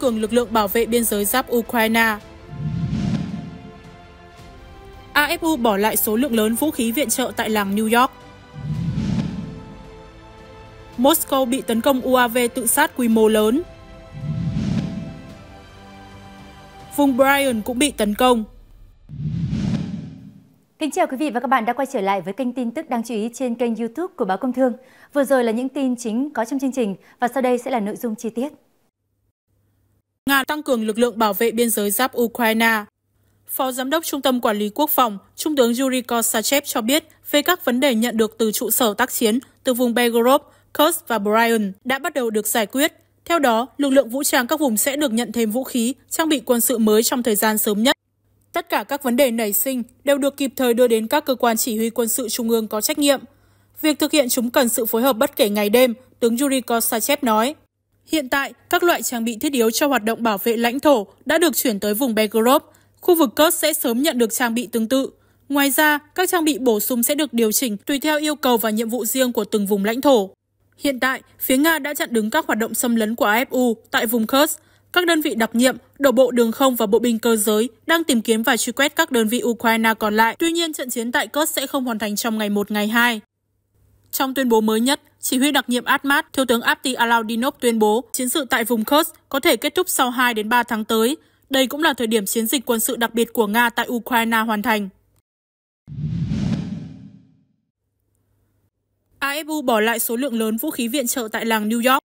cường lực lượng bảo vệ biên giới giáp Ukraine. AFU bỏ lại số lượng lớn vũ khí viện trợ tại làng New York. Moscow bị tấn công UAV tự sát quy mô lớn. Vùng Bryan cũng bị tấn công. Kính chào quý vị và các bạn đã quay trở lại với kênh tin tức đáng chú ý trên kênh YouTube của Báo Công Thương. Vừa rồi là những tin chính có trong chương trình và sau đây sẽ là nội dung chi tiết. Nga tăng cường lực lượng bảo vệ biên giới giáp Ukraine. Phó Giám đốc Trung tâm Quản lý Quốc phòng, Trung tướng Yuri Kosachev cho biết về các vấn đề nhận được từ trụ sở tác chiến từ vùng Belgorod, Kursk và Bryan đã bắt đầu được giải quyết. Theo đó, lực lượng vũ trang các vùng sẽ được nhận thêm vũ khí, trang bị quân sự mới trong thời gian sớm nhất. Tất cả các vấn đề nảy sinh đều được kịp thời đưa đến các cơ quan chỉ huy quân sự trung ương có trách nhiệm. Việc thực hiện chúng cần sự phối hợp bất kể ngày đêm, tướng Yuri Kosachev nói. Hiện tại, các loại trang bị thiết yếu cho hoạt động bảo vệ lãnh thổ đã được chuyển tới vùng Belgorod. Khu vực Kursk sẽ sớm nhận được trang bị tương tự. Ngoài ra, các trang bị bổ sung sẽ được điều chỉnh tùy theo yêu cầu và nhiệm vụ riêng của từng vùng lãnh thổ. Hiện tại, phía Nga đã chặn đứng các hoạt động xâm lấn của AFU tại vùng Kursk. Các đơn vị đặc nhiệm, đổ bộ đường không và bộ binh cơ giới đang tìm kiếm và truy quét các đơn vị Ukraine còn lại. Tuy nhiên, trận chiến tại Kursk sẽ không hoàn thành trong ngày 1 ngày 2. Trong tuyên bố mới nhất, chỉ huy đặc nhiệm Atmat, Thiếu tướng Abdi Alaudinov tuyên bố chiến sự tại vùng Kursk có thể kết thúc sau 2 đến 3 tháng tới. Đây cũng là thời điểm chiến dịch quân sự đặc biệt của Nga tại Ukraine hoàn thành. AFU bỏ lại số lượng lớn vũ khí viện trợ tại làng New York.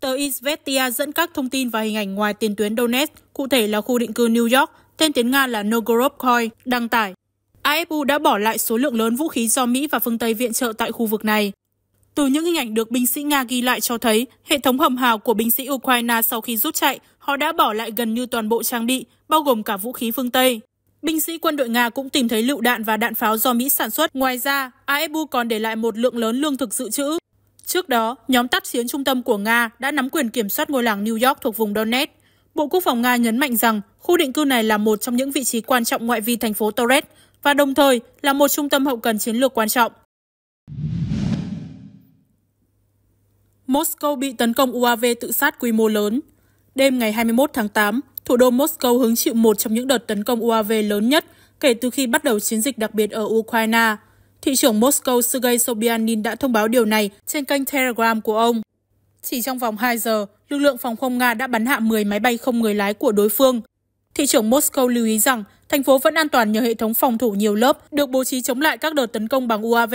Tờ Izvestia dẫn các thông tin và hình ảnh ngoài tiền tuyến Donetsk, cụ thể là khu định cư New York, tên tiếng Nga là Novgorod đăng tải. AFU đã bỏ lại số lượng lớn vũ khí do Mỹ và phương Tây viện trợ tại khu vực này. Từ những hình ảnh được binh sĩ Nga ghi lại cho thấy, hệ thống hầm hào của binh sĩ Ukraine sau khi rút chạy, họ đã bỏ lại gần như toàn bộ trang bị, bao gồm cả vũ khí phương Tây. Binh sĩ quân đội Nga cũng tìm thấy lựu đạn và đạn pháo do Mỹ sản xuất. Ngoài ra, AFU còn để lại một lượng lớn lương thực dự trữ. Trước đó, nhóm tác chiến trung tâm của Nga đã nắm quyền kiểm soát ngôi làng New York thuộc vùng Donetsk. Bộ Quốc phòng Nga nhấn mạnh rằng khu định cư này là một trong những vị trí quan trọng ngoại vi thành phố Torres, và đồng thời là một trung tâm hậu cần chiến lược quan trọng. Moscow bị tấn công UAV tự sát quy mô lớn. Đêm ngày 21 tháng 8, thủ đô Moscow hứng chịu một trong những đợt tấn công UAV lớn nhất kể từ khi bắt đầu chiến dịch đặc biệt ở Ukraine. Thị trưởng Moscow Sergei Sobyanin đã thông báo điều này trên kênh Telegram của ông. Chỉ trong vòng 2 giờ, lực lượng phòng không Nga đã bắn hạ 10 máy bay không người lái của đối phương. Thị trưởng Moscow lưu ý rằng thành phố vẫn an toàn nhờ hệ thống phòng thủ nhiều lớp được bố trí chống lại các đợt tấn công bằng UAV.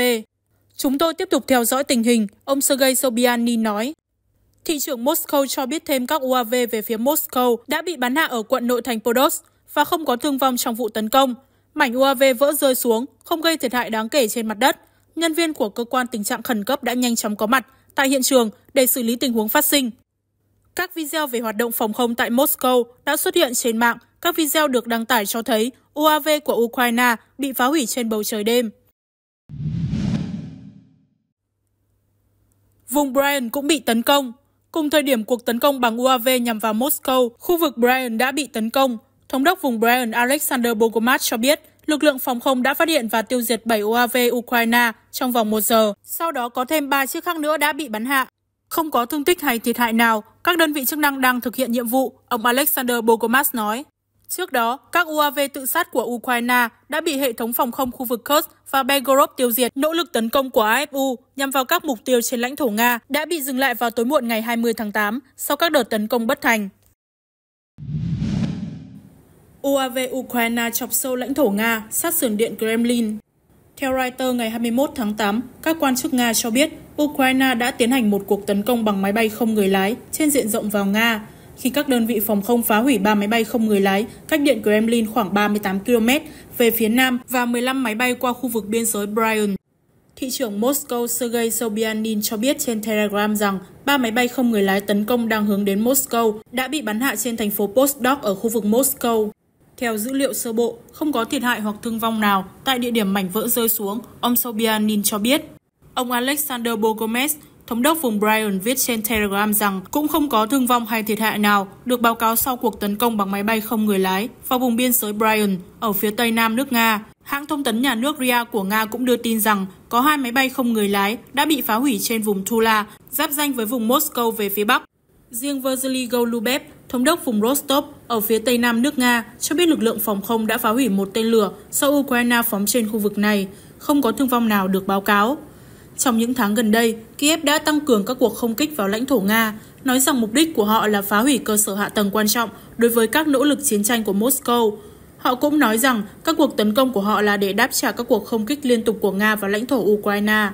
Chúng tôi tiếp tục theo dõi tình hình, ông Sergei Sobyanin nói. Thị trưởng Moscow cho biết thêm các UAV về phía Moscow đã bị bắn hạ ở quận nội thành Podolsk và không có thương vong trong vụ tấn công. Mảnh UAV vỡ rơi xuống, không gây thiệt hại đáng kể trên mặt đất. Nhân viên của cơ quan tình trạng khẩn cấp đã nhanh chóng có mặt tại hiện trường để xử lý tình huống phát sinh. Các video về hoạt động phòng không tại Moscow đã xuất hiện trên mạng các video được đăng tải cho thấy UAV của Ukraine bị phá hủy trên bầu trời đêm. Vùng Bryan cũng bị tấn công. Cùng thời điểm cuộc tấn công bằng UAV nhằm vào Moscow, khu vực Bryan đã bị tấn công. Thống đốc vùng Bryan Alexander Bogomat cho biết lực lượng phòng không đã phát hiện và tiêu diệt 7 UAV Ukraine trong vòng 1 giờ. Sau đó có thêm 3 chiếc khác nữa đã bị bắn hạ. Không có thương tích hay thiệt hại nào, các đơn vị chức năng đang thực hiện nhiệm vụ, ông Alexander Bogomas nói. Trước đó, các UAV tự sát của Ukraine đã bị hệ thống phòng không khu vực Kursk và Belgorod tiêu diệt. Nỗ lực tấn công của AFU nhằm vào các mục tiêu trên lãnh thổ Nga đã bị dừng lại vào tối muộn ngày 20 tháng 8 sau các đợt tấn công bất thành. UAV Ukraine chọc sâu lãnh thổ Nga, sát sườn điện Kremlin. Theo Reuters ngày 21 tháng 8, các quan chức Nga cho biết Ukraine đã tiến hành một cuộc tấn công bằng máy bay không người lái trên diện rộng vào Nga, khi các đơn vị phòng không phá hủy 3 máy bay không người lái cách điện Kremlin khoảng 38 km về phía nam và 15 máy bay qua khu vực biên giới Bryan. Thị trưởng Moscow Sergei Sobyanin cho biết trên Telegram rằng ba máy bay không người lái tấn công đang hướng đến Moscow đã bị bắn hạ trên thành phố Postdoc ở khu vực Moscow. Theo dữ liệu sơ bộ, không có thiệt hại hoặc thương vong nào tại địa điểm mảnh vỡ rơi xuống, ông Sobyanin cho biết. Ông Alexander Bogomez, thống đốc vùng Bryan viết trên Telegram rằng cũng không có thương vong hay thiệt hại nào được báo cáo sau cuộc tấn công bằng máy bay không người lái vào vùng biên giới Bryan ở phía tây nam nước Nga. Hãng thông tấn nhà nước RIA của Nga cũng đưa tin rằng có hai máy bay không người lái đã bị phá hủy trên vùng Tula, giáp danh với vùng Moscow về phía bắc. Riêng Vasily Golubev, thống đốc vùng Rostov ở phía tây nam nước Nga, cho biết lực lượng phòng không đã phá hủy một tên lửa do Ukraine phóng trên khu vực này. Không có thương vong nào được báo cáo. Trong những tháng gần đây, Kiev đã tăng cường các cuộc không kích vào lãnh thổ Nga, nói rằng mục đích của họ là phá hủy cơ sở hạ tầng quan trọng đối với các nỗ lực chiến tranh của Moscow. Họ cũng nói rằng các cuộc tấn công của họ là để đáp trả các cuộc không kích liên tục của Nga vào lãnh thổ Ukraine.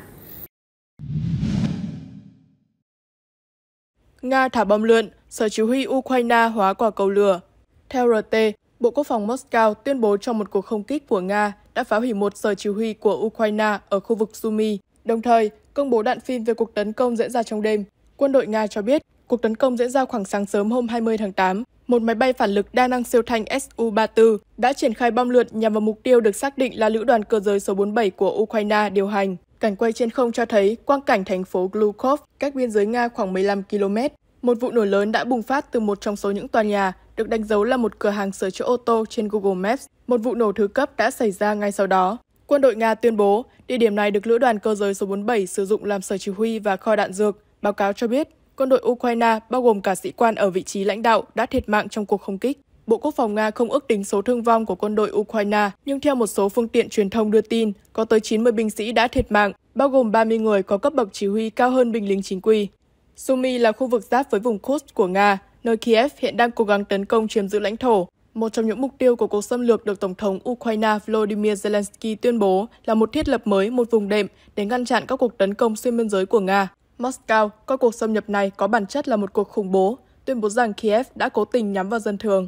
Nga thả bom lượn, sở chỉ huy Ukraine hóa quả cầu lửa. Theo RT, Bộ Quốc phòng Moscow tuyên bố trong một cuộc không kích của Nga đã phá hủy một sở chỉ huy của Ukraine ở khu vực Sumy, Đồng thời, công bố đoạn phim về cuộc tấn công diễn ra trong đêm. Quân đội Nga cho biết, cuộc tấn công diễn ra khoảng sáng sớm hôm 20 tháng 8. Một máy bay phản lực đa năng siêu thanh Su-34 đã triển khai bom lượn nhằm vào mục tiêu được xác định là lữ đoàn cơ giới số 47 của Ukraine điều hành. Cảnh quay trên không cho thấy quang cảnh thành phố Glukov, cách biên giới Nga khoảng 15 km. Một vụ nổ lớn đã bùng phát từ một trong số những tòa nhà, được đánh dấu là một cửa hàng sửa chữa ô tô trên Google Maps. Một vụ nổ thứ cấp đã xảy ra ngay sau đó. Quân đội Nga tuyên bố, địa điểm này được lữ đoàn cơ giới số 47 sử dụng làm sở chỉ huy và kho đạn dược. Báo cáo cho biết, quân đội Ukraine, bao gồm cả sĩ quan ở vị trí lãnh đạo, đã thiệt mạng trong cuộc không kích. Bộ Quốc phòng Nga không ước tính số thương vong của quân đội Ukraine, nhưng theo một số phương tiện truyền thông đưa tin, có tới 90 binh sĩ đã thiệt mạng, bao gồm 30 người có cấp bậc chỉ huy cao hơn binh lính chính quy. Sumy là khu vực giáp với vùng Kursk của Nga, nơi Kiev hiện đang cố gắng tấn công chiếm giữ lãnh thổ, một trong những mục tiêu của cuộc xâm lược được Tổng thống Ukraine Volodymyr Zelensky tuyên bố là một thiết lập mới một vùng đệm để ngăn chặn các cuộc tấn công xuyên biên giới của Nga. Moscow coi cuộc xâm nhập này có bản chất là một cuộc khủng bố, tuyên bố rằng Kiev đã cố tình nhắm vào dân thường.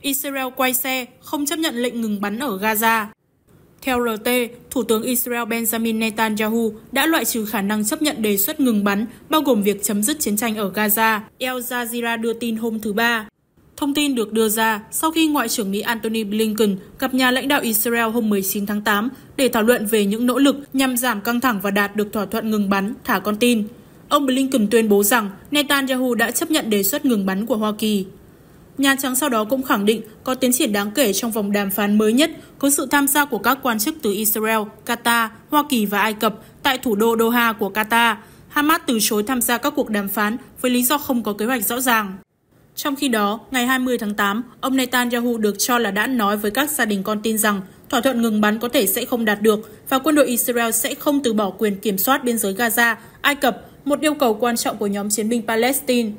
Israel quay xe, không chấp nhận lệnh ngừng bắn ở Gaza. Theo RT, Thủ tướng Israel Benjamin Netanyahu đã loại trừ khả năng chấp nhận đề xuất ngừng bắn, bao gồm việc chấm dứt chiến tranh ở Gaza, El Jazeera đưa tin hôm thứ Ba. Thông tin được đưa ra sau khi Ngoại trưởng Mỹ Antony Blinken gặp nhà lãnh đạo Israel hôm 19 tháng 8 để thảo luận về những nỗ lực nhằm giảm căng thẳng và đạt được thỏa thuận ngừng bắn, thả con tin. Ông Blinken tuyên bố rằng Netanyahu đã chấp nhận đề xuất ngừng bắn của Hoa Kỳ. Nhà Trắng sau đó cũng khẳng định có tiến triển đáng kể trong vòng đàm phán mới nhất có sự tham gia của các quan chức từ Israel, Qatar, Hoa Kỳ và Ai Cập tại thủ đô Doha của Qatar. Hamas từ chối tham gia các cuộc đàm phán với lý do không có kế hoạch rõ ràng. Trong khi đó, ngày 20 tháng 8, ông Netanyahu được cho là đã nói với các gia đình con tin rằng thỏa thuận ngừng bắn có thể sẽ không đạt được và quân đội Israel sẽ không từ bỏ quyền kiểm soát biên giới Gaza, Ai Cập, một yêu cầu quan trọng của nhóm chiến binh Palestine.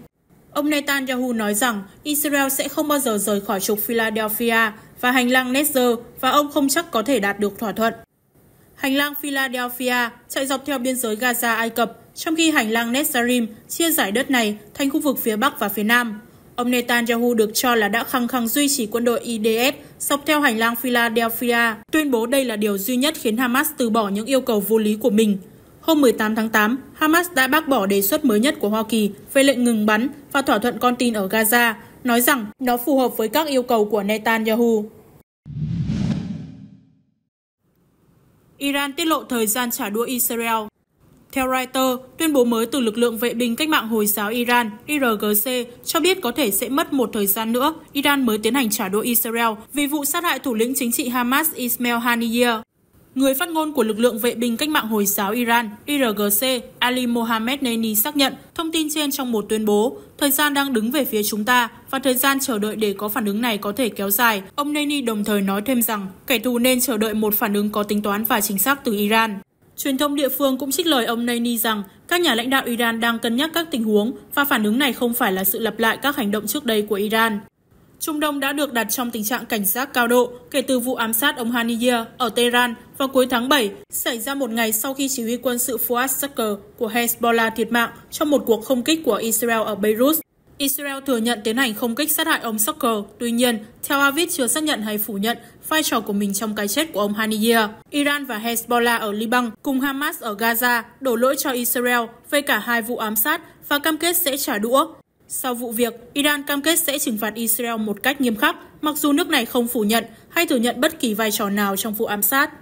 Ông Netanyahu nói rằng Israel sẽ không bao giờ rời khỏi trục Philadelphia và hành lang Netzer và ông không chắc có thể đạt được thỏa thuận. Hành lang Philadelphia chạy dọc theo biên giới Gaza Ai Cập, trong khi hành lang Netzarim chia giải đất này thành khu vực phía Bắc và phía Nam. Ông Netanyahu được cho là đã khăng khăng duy trì quân đội IDF dọc theo hành lang Philadelphia, tuyên bố đây là điều duy nhất khiến Hamas từ bỏ những yêu cầu vô lý của mình – Hôm 18 tháng 8, Hamas đã bác bỏ đề xuất mới nhất của Hoa Kỳ về lệnh ngừng bắn và thỏa thuận con tin ở Gaza, nói rằng nó phù hợp với các yêu cầu của Netanyahu. Iran tiết lộ thời gian trả đũa Israel theo Reuters, tuyên bố mới từ lực lượng vệ binh cách mạng Hồi giáo Iran IRGC cho biết có thể sẽ mất một thời gian nữa, Iran mới tiến hành trả đũa Israel vì vụ sát hại thủ lĩnh chính trị Hamas Ismail Haniyeh. Người phát ngôn của lực lượng vệ binh cách mạng Hồi giáo Iran IRGC Ali Mohammed Neni xác nhận thông tin trên trong một tuyên bố, thời gian đang đứng về phía chúng ta và thời gian chờ đợi để có phản ứng này có thể kéo dài. Ông Neni đồng thời nói thêm rằng kẻ thù nên chờ đợi một phản ứng có tính toán và chính xác từ Iran. Truyền thông địa phương cũng trích lời ông Neni rằng các nhà lãnh đạo Iran đang cân nhắc các tình huống và phản ứng này không phải là sự lặp lại các hành động trước đây của Iran. Trung Đông đã được đặt trong tình trạng cảnh giác cao độ kể từ vụ ám sát ông Haniyeh ở Tehran vào cuối tháng 7, xảy ra một ngày sau khi chỉ huy quân sự Fuad Shakir của Hezbollah thiệt mạng trong một cuộc không kích của Israel ở Beirut. Israel thừa nhận tiến hành không kích sát hại ông Shakir, tuy nhiên, theo Aviv chưa xác nhận hay phủ nhận vai trò của mình trong cái chết của ông Haniyeh. Iran và Hezbollah ở Liban cùng Hamas ở Gaza đổ lỗi cho Israel về cả hai vụ ám sát và cam kết sẽ trả đũa. Sau vụ việc, Iran cam kết sẽ trừng phạt Israel một cách nghiêm khắc, mặc dù nước này không phủ nhận hay thừa nhận bất kỳ vai trò nào trong vụ ám sát.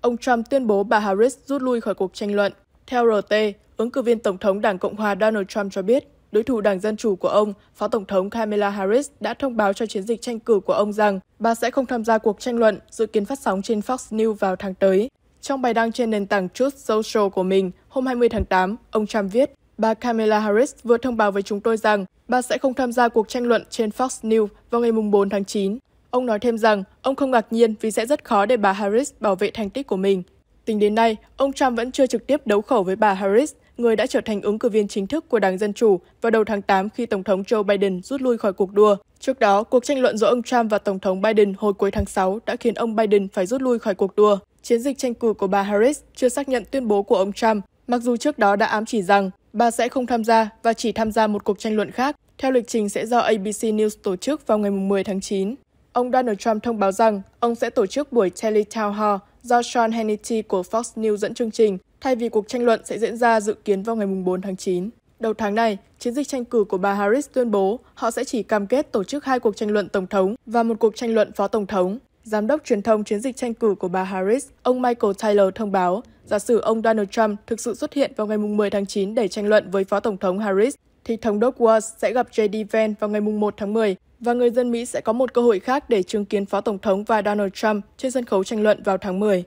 Ông Trump tuyên bố bà Harris rút lui khỏi cuộc tranh luận. Theo RT, ứng cử viên Tổng thống Đảng Cộng hòa Donald Trump cho biết, đối thủ Đảng Dân Chủ của ông, Phó Tổng thống Kamala Harris đã thông báo cho chiến dịch tranh cử của ông rằng bà sẽ không tham gia cuộc tranh luận dự kiến phát sóng trên Fox News vào tháng tới. Trong bài đăng trên nền tảng Truth Social của mình hôm 20 tháng 8, ông Trump viết, bà Kamala Harris vừa thông báo với chúng tôi rằng bà sẽ không tham gia cuộc tranh luận trên Fox News vào ngày 4 tháng 9. Ông nói thêm rằng ông không ngạc nhiên vì sẽ rất khó để bà Harris bảo vệ thành tích của mình. Tính đến nay, ông Trump vẫn chưa trực tiếp đấu khẩu với bà Harris, người đã trở thành ứng cử viên chính thức của Đảng Dân Chủ vào đầu tháng 8 khi Tổng thống Joe Biden rút lui khỏi cuộc đua. Trước đó, cuộc tranh luận giữa ông Trump và Tổng thống Biden hồi cuối tháng 6 đã khiến ông Biden phải rút lui khỏi cuộc đua chiến dịch tranh cử của bà Harris chưa xác nhận tuyên bố của ông Trump, mặc dù trước đó đã ám chỉ rằng bà sẽ không tham gia và chỉ tham gia một cuộc tranh luận khác theo lịch trình sẽ do ABC News tổ chức vào ngày 10 tháng 9. Ông Donald Trump thông báo rằng ông sẽ tổ chức buổi Teletown Hall do Sean Hannity của Fox News dẫn chương trình, thay vì cuộc tranh luận sẽ diễn ra dự kiến vào ngày 4 tháng 9. Đầu tháng này, chiến dịch tranh cử của bà Harris tuyên bố họ sẽ chỉ cam kết tổ chức hai cuộc tranh luận tổng thống và một cuộc tranh luận phó tổng thống giám đốc truyền thông chiến dịch tranh cử của bà Harris, ông Michael Taylor thông báo, giả sử ông Donald Trump thực sự xuất hiện vào ngày 10 tháng 9 để tranh luận với Phó Tổng thống Harris, thì Thống đốc Walz sẽ gặp J.D. Vance vào ngày 1 tháng 10 và người dân Mỹ sẽ có một cơ hội khác để chứng kiến Phó Tổng thống và Donald Trump trên sân khấu tranh luận vào tháng 10.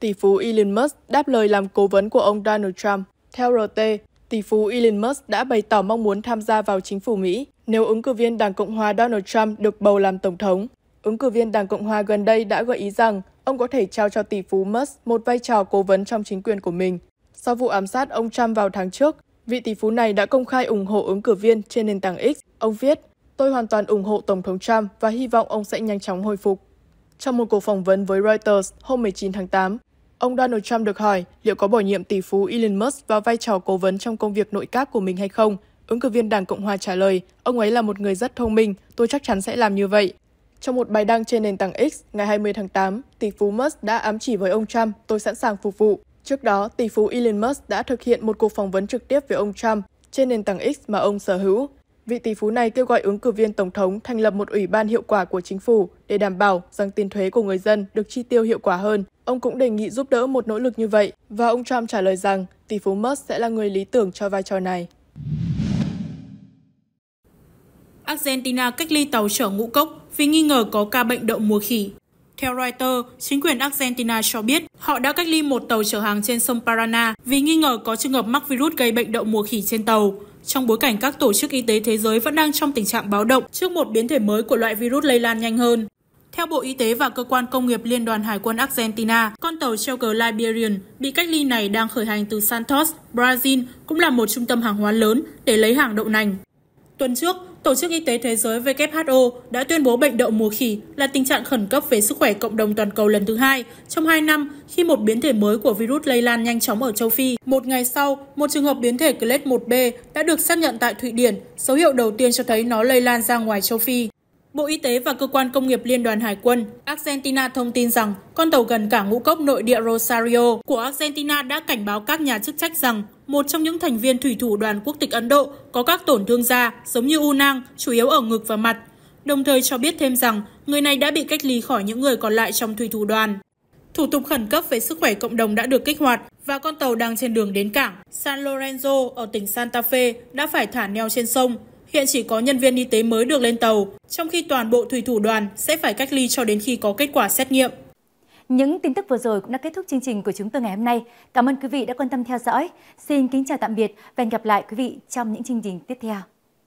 Tỷ phú Elon Musk đáp lời làm cố vấn của ông Donald Trump. Theo RT, Tỷ phú Elon Musk đã bày tỏ mong muốn tham gia vào chính phủ Mỹ nếu ứng cử viên Đảng Cộng hòa Donald Trump được bầu làm tổng thống. Ứng cử viên Đảng Cộng hòa gần đây đã gợi ý rằng ông có thể trao cho tỷ phú Musk một vai trò cố vấn trong chính quyền của mình. Sau vụ ám sát ông Trump vào tháng trước, vị tỷ phú này đã công khai ủng hộ ứng cử viên trên nền tảng X. Ông viết, tôi hoàn toàn ủng hộ Tổng thống Trump và hy vọng ông sẽ nhanh chóng hồi phục. Trong một cuộc phỏng vấn với Reuters hôm 19 tháng 8, Ông Donald Trump được hỏi liệu có bổ nhiệm tỷ phú Elon Musk vào vai trò cố vấn trong công việc nội các của mình hay không. Ứng cử viên Đảng Cộng Hòa trả lời, ông ấy là một người rất thông minh, tôi chắc chắn sẽ làm như vậy. Trong một bài đăng trên nền tảng X ngày 20 tháng 8, tỷ phú Musk đã ám chỉ với ông Trump, tôi sẵn sàng phục vụ. Trước đó, tỷ phú Elon Musk đã thực hiện một cuộc phỏng vấn trực tiếp với ông Trump trên nền tảng X mà ông sở hữu. Vị tỷ phú này kêu gọi ứng cử viên tổng thống thành lập một ủy ban hiệu quả của chính phủ để đảm bảo rằng tiền thuế của người dân được chi tiêu hiệu quả hơn Ông cũng đề nghị giúp đỡ một nỗ lực như vậy và ông Trump trả lời rằng tỷ phú Musk sẽ là người lý tưởng cho vai trò này. Argentina cách ly tàu chở ngũ cốc vì nghi ngờ có ca bệnh đậu mùa khỉ. Theo Reuters, chính quyền Argentina cho biết họ đã cách ly một tàu chở hàng trên sông Parana vì nghi ngờ có trường hợp mắc virus gây bệnh đậu mùa khỉ trên tàu, trong bối cảnh các tổ chức y tế thế giới vẫn đang trong tình trạng báo động trước một biến thể mới của loại virus lây lan nhanh hơn. Theo Bộ Y tế và Cơ quan Công nghiệp Liên đoàn Hải quân Argentina, con tàu Chogger Liberian bị cách ly này đang khởi hành từ Santos, Brazil, cũng là một trung tâm hàng hóa lớn để lấy hàng đậu nành. Tuần trước, Tổ chức Y tế Thế giới WHO đã tuyên bố bệnh đậu mùa khỉ là tình trạng khẩn cấp về sức khỏe cộng đồng toàn cầu lần thứ hai trong hai năm khi một biến thể mới của virus lây lan nhanh chóng ở châu Phi. Một ngày sau, một trường hợp biến thể Clade 1B đã được xác nhận tại Thụy Điển, dấu hiệu đầu tiên cho thấy nó lây lan ra ngoài châu Phi. Bộ Y tế và Cơ quan Công nghiệp Liên đoàn Hải quân Argentina thông tin rằng con tàu gần cảng ngũ cốc nội địa Rosario của Argentina đã cảnh báo các nhà chức trách rằng một trong những thành viên thủy thủ đoàn quốc tịch Ấn Độ có các tổn thương da giống như u nang, chủ yếu ở ngực và mặt, đồng thời cho biết thêm rằng người này đã bị cách ly khỏi những người còn lại trong thủy thủ đoàn. Thủ tục khẩn cấp về sức khỏe cộng đồng đã được kích hoạt và con tàu đang trên đường đến cảng San Lorenzo ở tỉnh Santa Fe đã phải thả neo trên sông Hiện chỉ có nhân viên y tế mới được lên tàu, trong khi toàn bộ thủy thủ đoàn sẽ phải cách ly cho đến khi có kết quả xét nghiệm. Những tin tức vừa rồi cũng đã kết thúc chương trình của chúng tôi ngày hôm nay. Cảm ơn quý vị đã quan tâm theo dõi. Xin kính chào tạm biệt và hẹn gặp lại quý vị trong những chương trình tiếp theo.